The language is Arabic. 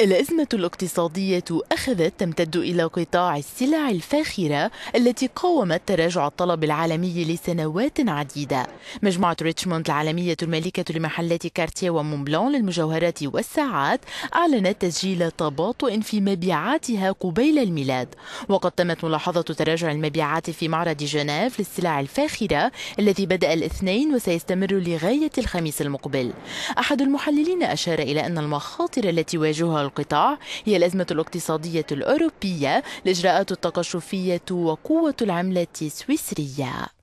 الأزمة الاقتصادية أخذت تمتد إلى قطاع السلع الفاخرة التي قاومت تراجع الطلب العالمي لسنوات عديدة مجموعة ريتشموند العالمية المالكة لمحلات كارتيا ومونبلون للمجوهرات والساعات أعلنت تسجيل تباطؤ في مبيعاتها قبيل الميلاد وقد تمت ملاحظة تراجع المبيعات في معرض جنيف للسلع الفاخرة الذي بدأ الاثنين وسيستمر لغاية الخميس المقبل أحد المحللين أشار إلى أن المخاطر التي واجهها القطاع هي الأزمة الاقتصادية الأوروبية الإجراءات التقشفية وقوة العملة السويسرية